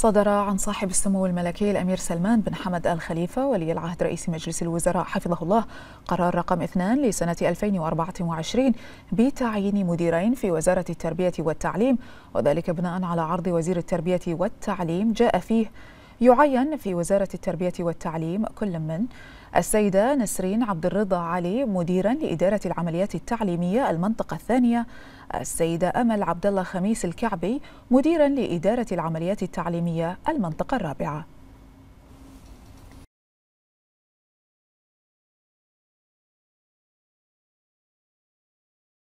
صدر عن صاحب السمو الملكي الأمير سلمان بن حمد آل خليفة ولي العهد رئيس مجلس الوزراء حفظه الله قرار رقم 2 لسنة 2024 بتعيين مديرين في وزارة التربية والتعليم وذلك بناء على عرض وزير التربية والتعليم جاء فيه يعين في وزارة التربية والتعليم كل من السيدة نسرين عبد الرضا علي مديرا لإدارة العمليات التعليمية المنطقة الثانية السيدة أمل عبد الله خميس الكعبي مديرا لإدارة العمليات التعليمية المنطقة الرابعة